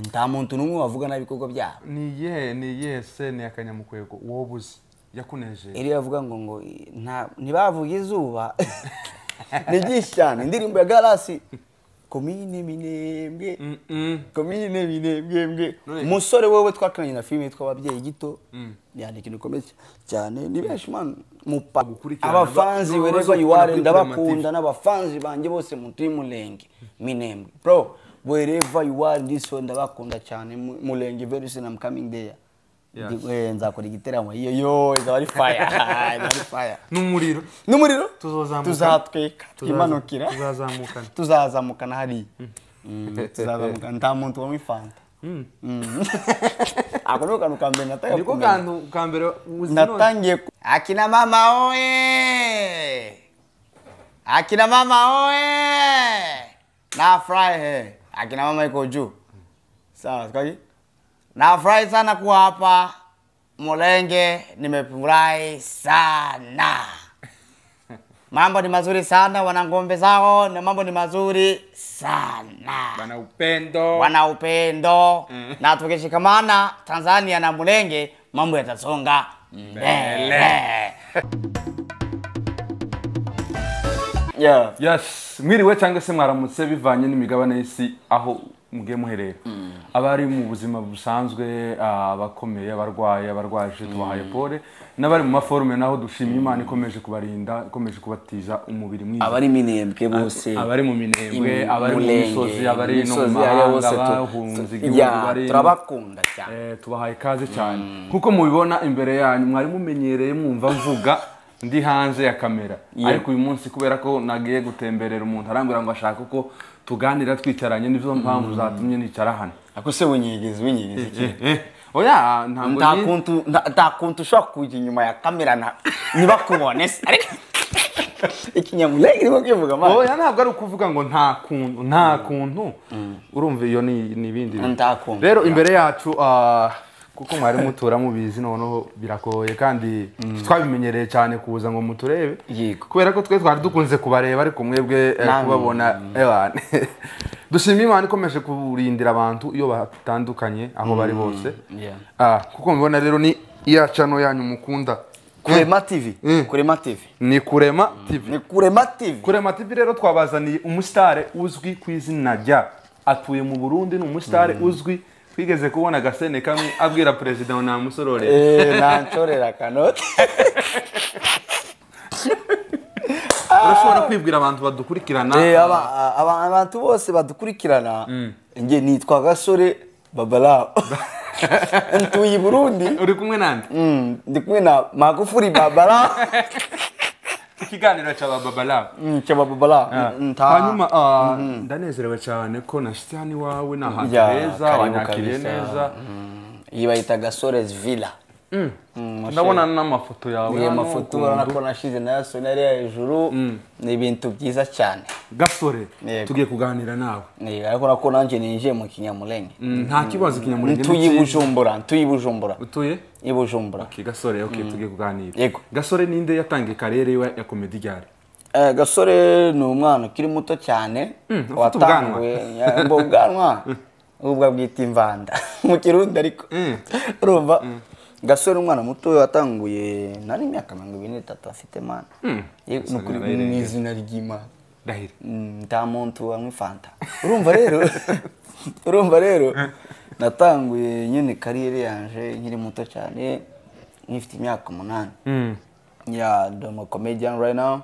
nta muntu n'umwe wavuga nibikorwa ibikorwa byabo ni iyihe ni iyihe seni ya kanyamukwego wowe ubuze yakunejeje iriya yavuga ngo ngo ntibavuge izuba ni byinshi cyane indirimbo ya garasi komine minembwe komine minembwe umusore wowe twakoranye na filime yitwa ababyeyi gito mm. yandika ikintu gikomeye cyane ni benshi mani abafanzi wereva yuware ndabakunda n'abafanzi banjye bose mu turi murenge minembwe bro wherever you are in this world ndabakunda cyane murenge very soon I'm coming there nzakora igiteramo iyo yo izaba ari fire n'umuriro n'umuriro tuzatweka twimanukira tuzazamukana hariya mm. mm, tuzazamukana nta muntu wanywa ifanta mm. ako niko kantu ka mbere natangiye niko kantu ka mbere natangiye akina mama oye akina mama oye na furayi he akina mama iko juu. Sawa, sikaji. Nafurahi sana kuwa hapa Mulenge, nimefurahi sana. Mambo ni mazuri sana, wana ng'ombe zao na mambo ni mazuri sana, wana upendo, wana upendo mm. na tukishikamana Tanzania na Mulenge, mambo yatasonga mbele. mwiriwe cyangwa se mwaramutse bivanye n'imigabane y'isi aho mugiye muherera mm. abari mu buzima busanzwe ah, abakomeye abarwaye abarwaje mm. tubahaye pole n'abari mu maforume naho dushimye imana ikomeje kubarinda ikomeje kubatiza umubiri mwiza abari minembwe bose abari mu minembwe abari mu misozi abari no mu mahanga bahunze igihugu turabakunda cyane eh, tubahaye ikaze mm. cyane nk'uko mubibona imbere yanyu mwari mumenyereye mwumva mvuga ndi hanze ya kamera ariko uyu munsi kubera ko nagiye gutemberera umuntu arambwira ngo ashaka uko tuganira twicaranye nizo mpamvu mm. zatumye nicara hano ako se winyegeze winyegeze iki eh, eh, eh. oya ntabwo nta kuntu ushobora kujya inyuma ya kamera na ntibakubone se ariko ikinyamurenge irimo kwivuga amazi oya ntabwo ari ukuvuga ngo nta kuntu nta mm. kuntu mm. urumva iyo ni ibindi bintu rero imbere yacu ah, kuko mwari mutura mubizi noneho birakoye kandi mm. twabimenyereye cyane kuza ngo muturebe kubera ko twe twari dukunze kubareba ariko mwebwe eh, kubabona mm. ebane dushimira imana ikomeje kurindira abantu iyo batandukanye aho bari mm. bose ah, kuko mubibona rero ni iya cano yanyu mukunda kurema tv kurema tv ni kurema tv ni kurema tv kurema tv rero twabazaniye umusitare uzwi ku izina rya atuye mu burundi ni umusitare uzwi twigeze kubona agasene kamwe abwira perezida ngo namusorore eh, nanshorera akanoti urashobora kwibwira abantu badukurikirana eh, abantu bose badukurikirana mm. njye nitwa gasore babarawo ntuye i burundi uri kumwe nandi mm, ndi kumwe na magufuri babarawo ikiganiro cyaba babala cyaba babala hanyuma ndanezerewe cyane ko nashyitse hano iwawe ni ahantu heza wanyakiriye neza yibahita agasorezi vila ndabona n'amafoto yawe hano mafoto urabona ko nashize nayo sona ari hejuru ni ibintu byiza cyane gasore tugiye kuganira nawe ariko ko nanjye ninjiye mu kinyamurenge mm, nta mm. kibazo ikinyamurenge ntuye i bujumbura ntuye utuye i bujumbura gasore ok mm. tugiye kuganira gasore ninde yatangiye karere ya komedi igare eh, gasore ni umwana ukiri muto cyane mm, watanguye ubwanwa ubwo bwita imvanda mu kirundi ariko mm. urumva gasore umwana muto watanguye nari imyaka mirongo irindwi n'itatu afite mani mu izina ry'imana nta muntu wanywa ifanta urumva rero urumva rero natanguye nyine kariyeri yanjye nkiri muto cyane nk'ifite imyaka umunani hmm. ya domo komediyani rayinawu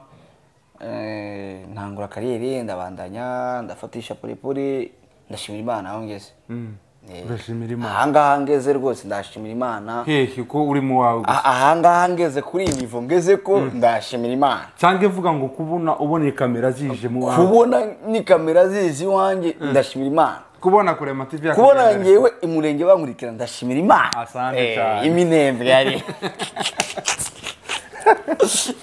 eh, ntangura kariyeri ndabandanya ndafatisha puripuri ndashimira imana aho ngeze hmm. eh, ahangaha ngeze rwose ndashimira imana ko uri mu wawe gusa ah, ahangaha ngeze kuri iyi nivo ngeze ko hmm. ndashimira imana cyangwa ivuga ngo kubona ubona kamera zije mu wawe kubona ni kamera zizi iwanjye ndashimira imana kubona kurema tv ya kubona ngewe imurenge bankurikira ndashimira imana asante eh, cyane iminembwe yari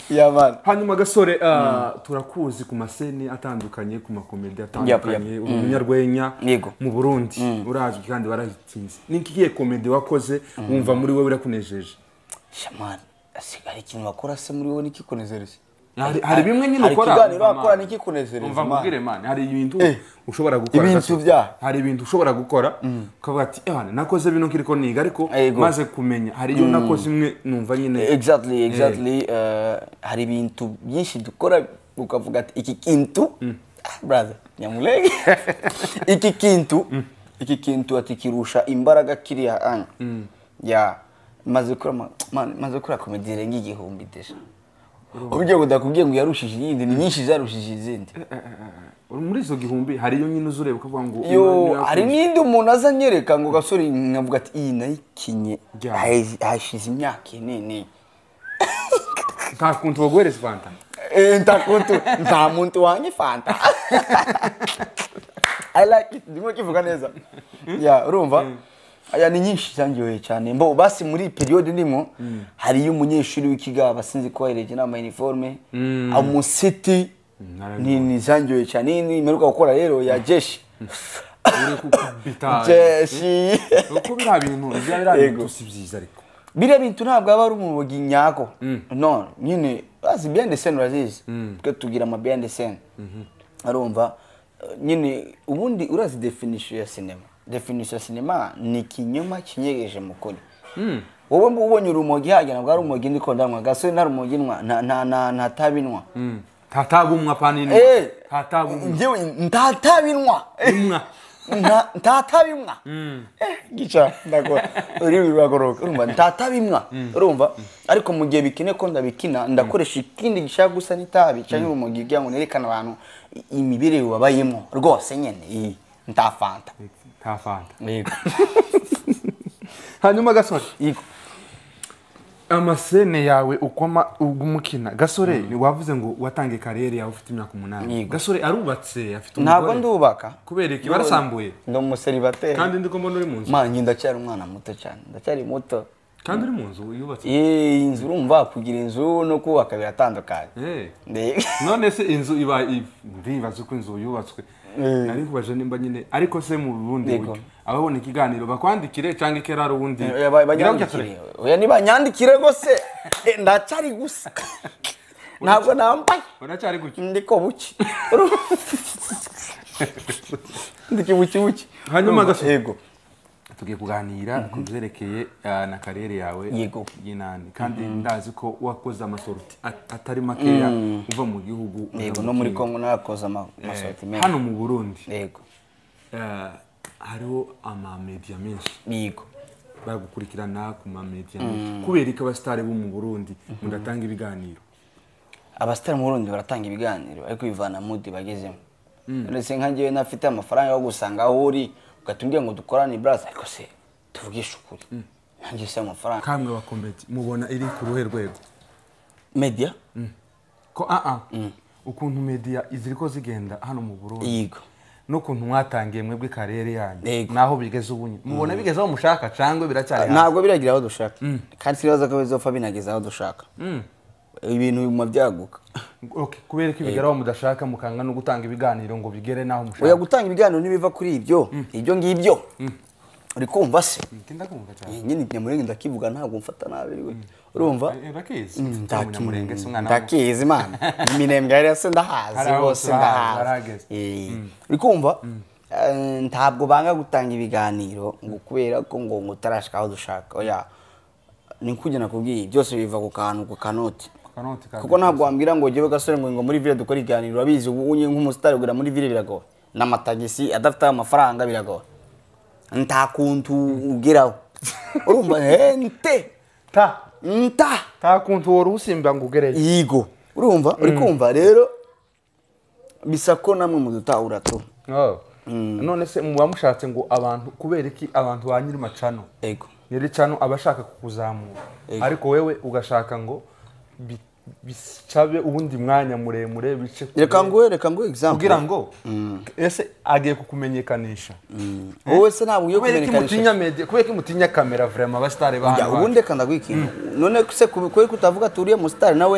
yabana hanyuma gasore uh, mm. turakuzi ku maseni atandukanye ku makomedi atandukanye yep, yep. Mm. umunyarwenya mm. mu Burundi mm. urazwi kandi warahitsinze giye komedi wakoze mm. wumva muri we urakunejeje shamani asigara ikintu wakora se muri we nikikunezereza hari eh, bimwe nyine ukora ikiganiro wakora niki kunezereza umva mbwire mani eh, hari ibintu ushobora gukora ibintu bya hari ibintu ushobora gukora ukavuga ati ewana eh, nakoze bino nkiri niga ariko maze kumenya hari iyo mm. nakoze imwe numva nyine exactly exactly hari ibintu byinshi dukora ukavuga ati iki kintu mm. ah, brother nyamurege iki kintu mm. iki kintu ati kirusha imbaraga kiriya anya ah. ya maze gukora maze gukora komedire nk'igihumbi desha uburyo budakubwiye ngo yarushije iyindi ni nyinshi zarushije izindi eh, eh, eh, muri izo gihumbi hariyo nyine uzureba ukavuga ngo hari n'indi umuntu aza anyereka ngo gasore nkavuga ati iyi nayikinye hashize imyaka ine nta kuntu baguhereza fanta nta kuntu nta muntu wanye fanta i like ndimo kivuga neza urumva aya ni nyinshi zangiwe cyane mbo basi muri periode ndimo mm. hariyo umunyeshuri w'ikigaba sinzi ko yahereje inama uniforme mm. amusiti ni ni cyane ni meruka gukora rero ya mm. jeshi jeshi eh, uko bira bintu bya bintu si byiza ariko biriya bintu ntabwo aba ari umurogi nyako mm. no nyine bazi behind the urazizi twe tugira ama behind arumva mhm. nyine ubundi urazi definition ya sinema definisiyo sinema ni ikinyoma kinyegeje mu kuri hmm. wowe ubonye urumogi hajya ntabwo ari urumogi ndi kondanwa gasore nta rumogi nywa hmm. eh! nta tabinwa panini eh! nta tabumwa nta hmm. eh, gica ndakora uri biragoroka urumva nta urumva ariko mu gihe bikine ko ndabikina ndakoresha ikindi gishaka gusa n'itabi cyangwa urumogi kugira ngo nerekane abantu imibereho babayemo rwose nyine iyi nta fanta yego hanyuma gasore yego amasene yawe ukoma umukina gasore mm. wavuze ngo watange karere yawe ufite imyaka umunani gasore arubatse afite umugore ntabwo ndubaka kubera iki warasambuye ndi umuseribateri kandi ndi kumbona uri mu nzu mpange ndacyari umwana muto cyane ndacyari muto kandi uri mu nzu yubatse iyi nzu urumva kugira inzu no kubaka biratandukanye eh. none se inzu iba bibaza uko inzu yubatswe Eh. Eh. nari nimba nyine ariko se mu bundi buryo ababona ikiganiro bakwandikire cyangwa ikera ari ubundi eh, oya nibanyandikire rwose ndacyari gusa ntabwo nambaye uracyari guki ndi ko buki ndi kibuki buki hanyuma agasego tugiye kuganira mhm. ku byerekeye eh, na karere yawe y'inani kandi mhm. ndazi ko wakoze amasorti atari makeya mhm. uva mu gihugu yego no muri kongo nakoze amasorti eh, menshi hano mu burundi yego eh, hariho amamediya menshi yego baragukurikirana ku mamediya menshi kubera ko abasitari bo mu burundi mudatanga ibiganiro abasitari mu burundi baratanga ibiganiro ariko bivana mudi bagezemo uretse mm. nka ngewe ntafite amafaranga yo gusanga aho uri ugahita ngo dukorane buraza ariko se tuvugishe ukuri mm. ntange se amafaranga kamwe bakomedi mubona iri ku ruhe rwego mediya mm. ko aha ah. mm. ukuntu mediya iziri ko zigenda hano mu burundi yego n'ukuntu mwatangiye mwebwe karere yanyu naho bigeze ubu mubona bigeze aho mushaka cyangwa biracyari ntabwo biragira aho dushaka kandi si ibibazo ko bizopfa binageze aho dushaka ibintu biguma byaguka kubera ko ibigeraho mudashaka mukanga no gutanga ibiganiro ngo bigere n'aho mushaka oya gutanga ibiganiro ntibiva kuri ibyo mm. ibyo ngibyo mm. uri kumva se mm, nyine nyamurenge ndakivuga ntabwo mfata nabi we urumva eh, eh, ndakizi imana iminembwe yari se ndahazi bose ndahazi eh. uri kumva ntabwo banga gutanga ibiganiro ngo kubera ko ngo ngo utarashaka aho dushaka oya ni nk'ujya nakubwiye byose biva ku kantu ku kanoti kuko ntabwo wambwira ngo ujyewe gasore ngo ngo muri vile dukore ikiganiro urabizi ubu unye nk'umusitari ugura muri vile biragoye n'amatagisi adafite amafaranga biragoye ntakuntu ugeraho urumva hente ta nta kuntu wari usimba ngo ugereye yego urumva uri mm. kumva rero bisa ko namwe mudutahura tu oh. mm. none se muba mushatse ngo abantu kubera iki abantu ba nyir'amacano yego nyir'icano aba ashaka kukuzamura ariko wewe ugashaka ngo bicabe ubundi mwanya muremure bice reka nguhe reka nguhe egisampu kugira ngo mm. ese agiye kukumenyekanisha mm. wowe se ntabwo ugiye kumenyekanisha kubera ko imutinya kamera vurema abasitari bahanwa ubundi reka ndaguha mm. none se kubera ko utavuga ati uriya nawe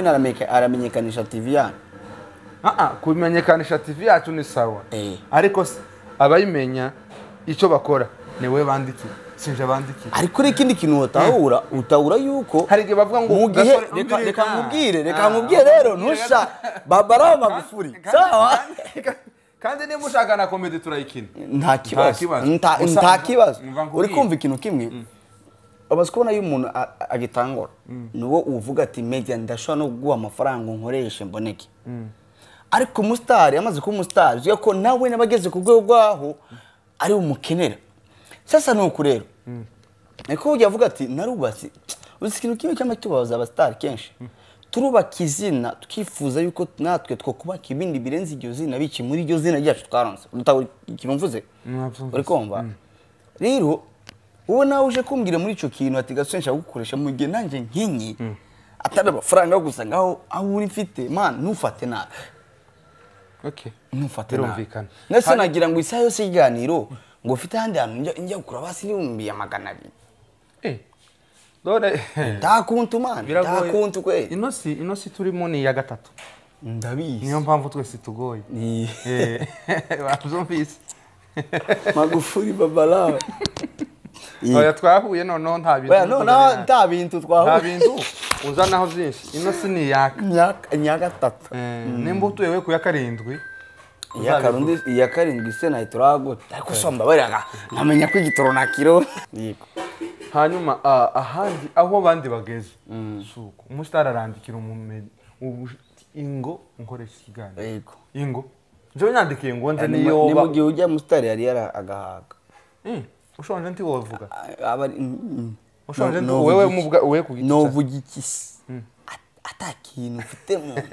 aramenyekanisha tivi yacu ah, ah, kumenyekanisha tivi yacu ni sawa eh. ariko abayimenya icyo bakora ni we bandikira sinje bandiki ariko reka ikindi kintu utahura eh. utahura yuko hari igihe bavuga ngo mugihe reka nkubwire reka nkubwire ah. rero ntusha babara magufuri sawa kandi niba ushaka na komedi turayikina nta kibazo nta kibazo uri kumva ikintu kimwe ubaze mm. kubona iyo umuntu agitangura mm. ni uvuga ati media ndashobora no guha amafaranga nkoreshe mboneke mm. ariko umusitari amaze kuba umusitari uzi ko nawe n'abageze ku rwego rwaho ariwe umukenera sasa ni uku rero niko ujya avuga ati narubatse uzi ikintu kimwe cyangwa tubabaza abasitari kenshi turubaka izina twifuza yuko natwe two kubaka ibindi birenze iryo zina biki muri iryo zina ryacu twaronse ikintu mvuze uri kumva mm. rero wowe nawe uje kumbwira muri icyo kintu ati gasozi nshaka gukoresha mu gihe nanjye nkinyi mm. atari amafaranga yo gusa ngaho aho uri mfite man ntufate nabi ntufate nabi ndetse nagira ngo isaha yose y'iganiro ngo ufite ahandi hantu njya gukura hasi n'ibihumbi magana abiri dore nta kuntu mpamvu nta kuntu kwe ino si turimo ni iya eh, gatatu ndabizi niyo mpamvu twese tugoye eh, babyumvise magufuri babarawe oya twahuye noneho nta bintu nta bintu twahuye nta bintu uzanaho byinshi ino ni iya gatatu eh, mm. nimba utuye we ku karindwi iya karindwi se nahita uragura ariko so mbabarira nkamenya ko igitoro na kiro hanyuma ahandi aho abandi bageze mm. umusitari arandikira umumenyi ingo nkoresha ikiganiro ingo njyewe nyandikiye ngo nze niyo ni mu gihe ujya musitari yari yari agahaga mm. ushonje nti wavuga mm, ushonje nti wowe mu we ku giti cye atakintu ufite mu nda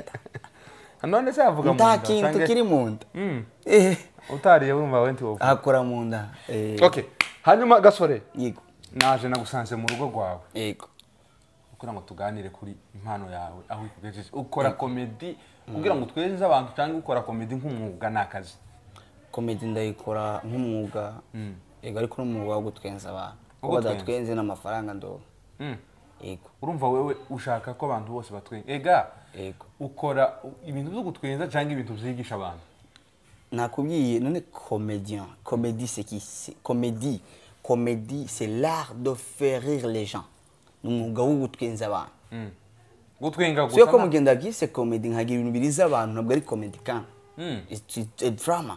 none se yavuga mu nda nta kintu kiri mu nda mm. eh. utariye wumva wenti wowe ahakora mu nda eh. hanyuma gasore yego naje nagusanze mu rugo rwawe yego kugira ngo tuganire kuri impano yawe aho ikugejeje ukora komedi kugira ngo tweze abantu cyangwa ukora komedi nk'umwuga ni akazi komedi ndayikora nk'umwuga mm. ariko n'umwuga wo gutwenza abantu kuko badatwenze n'amafaranga ndora mm. urumva wowe ushaka ko abantu bose batwenga ega ukora ibintu byo gutwenza cyangwa ibintu byigisha abantu nakubwiye none comédien comédie c'est qui comédie comédie c'est l'art de faire les gens ni umwuga wo gutwenza abantu hmm. gutwenga gusa ko mugenda bwise comédie nkagira ibintu biriza abantu ntabwo ari comédie kandi hmm. it's drama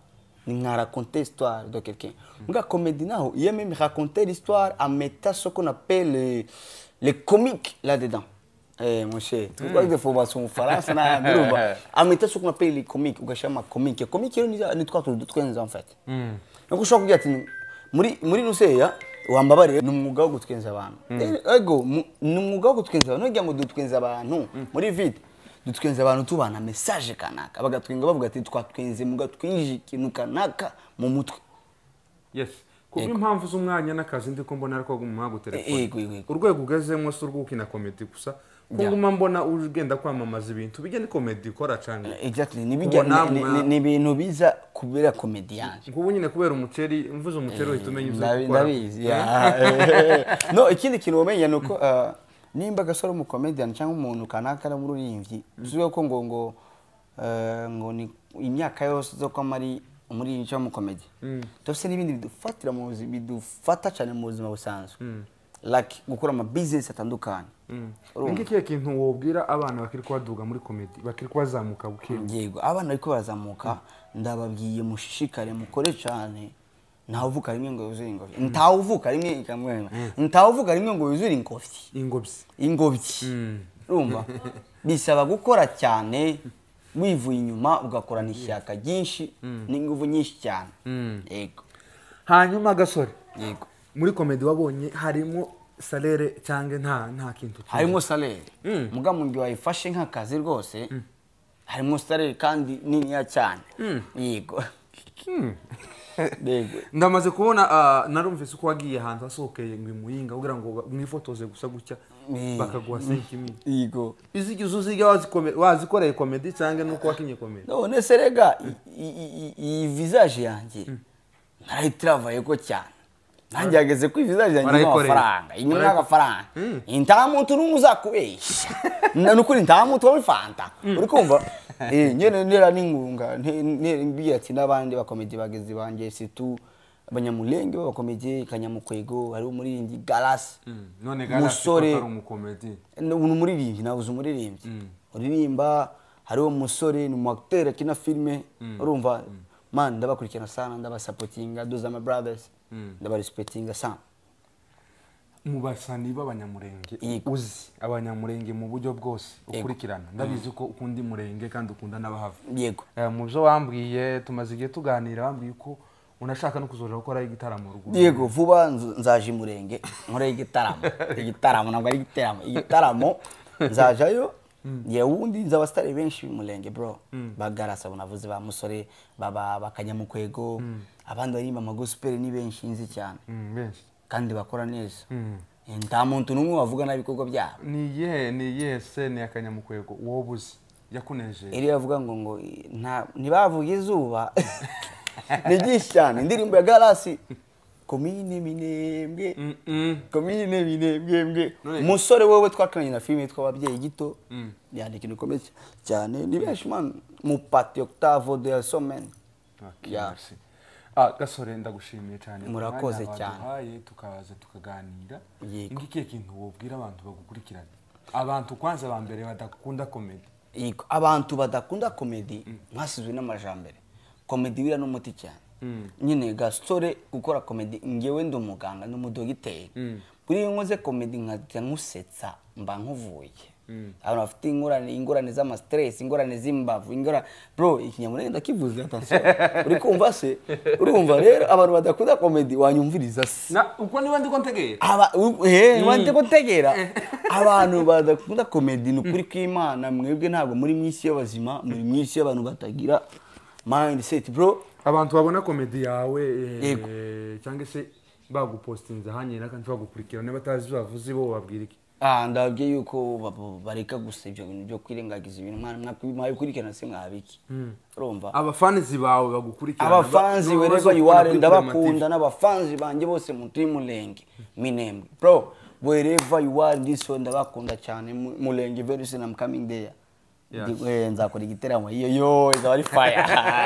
a raconté l'histoire de quelqu'un. comédien, il a même raconté l'histoire en mettant ce qu'on appelle les, les comiques là-dedans. Eh, mon cher, des il faut ce na En mettant ce qu'on appelle les comiques, un comique. Comique ans en fait. Mm. muri muri ni gutwenza abantu. Ego ni gutwenza abantu, abantu muri vite. dutwenze abantu tubana mesaje kanaka bagatwinga bavuga ati twatwenze mugatwinjije ikintu kanaka mu mutwe kubwo impamvu z'umwanya n'akazi ndi kumbona ariko guma gutelefone urwego ugezemo si urw'ukina komedi gusa kuguma mbona ugenda kwamamaza ibintu bijya ni komedi ikora cyane eh, ni ibintu biza kubera komedi yanjye ngubu nyine kubera umuceri mvuze umuceri eh, uhita umenya ibyo uri gukora ndabizi eh? ikindi kintu umenya ni uko nimba agasore umukomediyani cyangwa umuntu kanaka ari umuririmbyi bivuze ko ngo ngo eh, ngo ni imyaka yose zo kuba ari umuririmbyi cyangwa umukomedi mm. dufite n'ibindi bidufatira mu buzima bidufata cyane mu buzima busanzwe mm. gukora ama bizinesi atandukanye mm. ni kihe wabwira abana bakiri kubaduga muri komedi bakiri kubazamuka buke abana bari kubazamuka ndababwiye mushishikare mukore cyane ntawe uvuka rimwe ngo yuzure ingobyi mm. ntawe rimwe ikamwema ntawe rimwe ngo yuzure mm. ingobyi ingobyi ingobyi mm. urumva bisaba gukora cyane wivuye inyuma ugakorana ishyaka ryinshi n'ingufu nyinshi cyane yego hanyuma gasore yego muri komedi wabonye harimo salere cyangwa nta nta kintu harimo salere muga mu gihe wayifashe nk'akazi rwose harimo salere kandi niniya cyane yego ndamaze kubona ah, narumvise uko wagiye ahantu hasohokeye ngo imuyinga kugira ngo mwifotoze gusa gutya bakaguha senke yego izi igihe uziga wazikoreye komedi cyangwa nuko wakinye komedi none se iyi vizaje yanjye hmm. ntarayitiravuye cyane nanjye yageze ko izajya njyamo amafaranga inyuma y'agafaranga nta muntu n'umwe uzakubeshya ni ukuri nta muntu wowe fanta uri kumva nyine n'ingunga mbwira ati n'abandi bakomedi bagezi banjye situ abanyamurenge b'abakomedi kanyamukwego hari umuririmbyi garasi umusore ni umuririmbyi nawe uzi umuririmbyi uririmba hari umusore ni umu akina filime urumva manda ndabakurikirana sana ndabasapotinga duza ama Hmm. ndabaresipetinga sa mu basani b'abanyamurenge uzi abanyamurenge mu buryo bwose ukurikirana hmm. ndabizi ko ukundi murenge kandi ukunda n'abahava yego eh, mu byo wambwiye tumaze igihe tuganira wambwiye ko unashaka no kuzajya gukora igitaramo rwose yego vuba nzaje imurenge nkore igitaramo igitaramo ntabwo ari igitaramo igitaramo nzajayo Mm. yewe ubundi nzi abasitari benshi murenge bro mm. bagarasa bunavuze ba musore baba bakanyamukwego mm. abandi baririmba amagosipeli ni benshi nzi cyane kandi bakora neza eh, nta muntu n'umwe wavuga n’ibikorwa ibikorwa byabo ni iyihe ni iyihe seni ya kanyamukwego wowe uzi yakunejeje iriya bavuga ngo ngo ntibavuge izuba ni byinshi cyane indirimbo ya garasi komine minembwe komine minembwe umusore wowe twakoranye na filime yitwa ababyeyi gito mm. yandika ikintu gikomeye cyane ni benshi mupati octave de la semaine ah, gasore ndagushimiye cyane murakoze cyane tukaza tukaganira ngikiye kintu wabwira abantu bagukurikirana abantu kwanza ba mbere badakunda komedi abantu badakunda komedi mm. mwasizwe n'amajambere komedi biriya n’umuti cyane Mm. nyine gasore gukora komedi ngewe ndi umuganga ni umudogiteri mm. buriya iyo nkoze komedi nkajya nkusetsa mba nkuvuye mm. abantu bafite ingurane, ingorane z'amasiteresi ingorane z'imbavu ingorane bro ikinyamurenge ndakivuze atansiyo uri kumva se urumva rero abantu badakunda komedi wanyumviriza se uko niba ndi ko ntegera abantu badakunda komedi ni ukuri kw'imana mwebwe ntabwo muri mu isi y'abazima muri mu isi y'abantu batagira mindset bro abantu babona komedi yawe eh, cyangwa se bagupositinze hanyine kandi bagukurikira niba batazi ibyo bavuze bo babwira iki ah, ndababwiye yuko bareka gusa ibyo bintu byo kwirengagiza ibintu mwabikurikirana se mwabiki hmm. urumva abafanzi bawe bagukurikirana abafanzi wereva yuware ndabakunda n'abafanzi banjye bose mutuye umurenge minembwe bro wereva yuware ndisiwe ndabakunda cyane murenge verisi na mkamindeya nzakora kora igiteramo iyo yo ari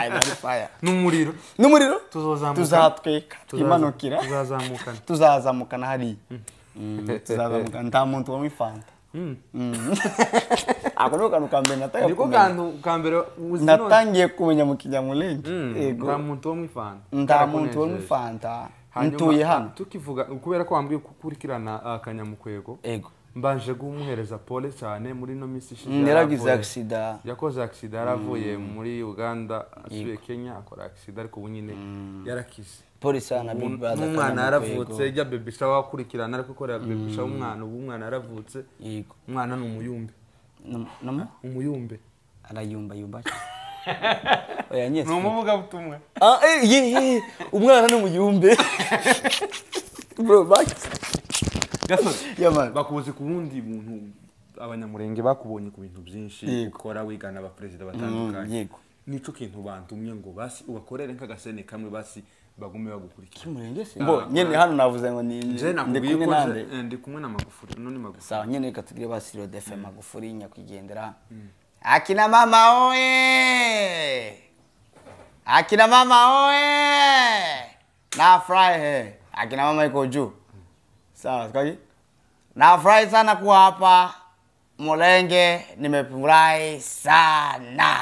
n'umuriro n'umuriro tuzozamukana tuzatweka twimanukira tuzazamukana tuzazamukana hmm. mm, nta muntu wanywa ifanta hmm. mm. ako niko kantu ka mbere niko kantu ka natangiye kumenya mu kinyamurenge yego hmm. nta muntu wanywa ifanta nta muntu wanywa ifanta ntuye hano tukivuga kubera ko wambwiye gukurikirana akanyamukwego ah, yego mbanje guhumuhereza pole cyane muri ino minsi ishize mm, yaragize agisida yakoze agisida yaravuye mm. muri uganda asuye kenya akora agisida ariko ubu nyine mm. yarakize polisi na bibi baza umwana yaravutse ijya bebi shawa ariko ikorera bebi shawa umwana ubu umwana yaravutse umwana ni umuyumbe umuyumbe arayumbayumba ni umuvugabutumwa ah, eh, umwana ni umuyumbe ku wundi muntu abanyamurenge bakubonye ku bintu byinshi ukora wigana abaperezida mm, batandukanye nico kintu bantumye ngo basi ubakorere nk'agasene kamwe basi bagume bagukurikira kimurenge se mbo nyene hano navuze ngo ni ndi kumwe eh, ndi kumwe na Magufuli none Magufuli sawa nyene reka tugire basi Rod magufuri mm. Magufuli nyakwigendera mm. akina mama oye akina mama oye na fry he eh. akina mama iko juu Sawa, sikaji. Nafurahi sana kuwa hapa Mulenge, nimefurahi sana.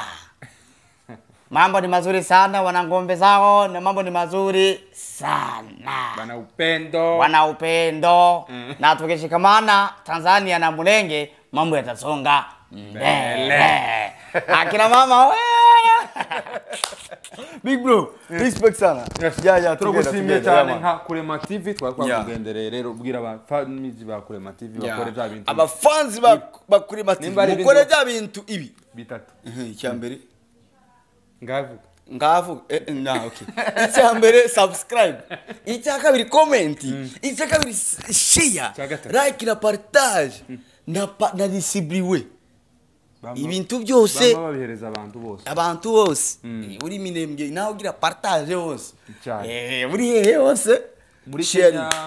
Mambo ni mazuri sana, wana ng'ombe zao na mambo ni mazuri sana, wana upendo, wana upendo mm. na tukishikamana Tanzania na Mulenge mambo yatasonga mbele. Akina mama we! Big bro, respect sana. Yes. Yeah, yeah, turagushimiye cyane nka Kurema TV twakwa yeah. kugendereye rero ubwira fans ba Kurema TV bakore bya bintu. Abafans ba ba Kurema TV bakore bya bintu ibi bitatu. Icya hmm. mbere ngavuga ngavuga eh, eh na okay icya mbere subscribe icya kabiri comment mm. icya kabiri share like na partage hmm. na na distribuer ibintu byose abantu bose buri mm. eh, minembwe nawe ugira paritaje hose eh, buri hehe hose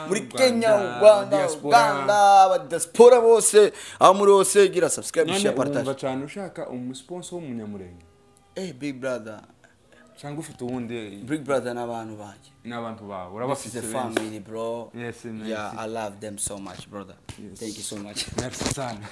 muri kenya u rwanda uganda abadasipora bose aho muri hose gira sabusikarayibu shira paritaje none cyane ushaka umusiponso w'umunyamurenge eee eh, bigi brada cyangwa ufite uwundi bigi brada ni abantu banjye ni abantu bawe urabafite family bro ya i love them so much brother thank you so much merci cyane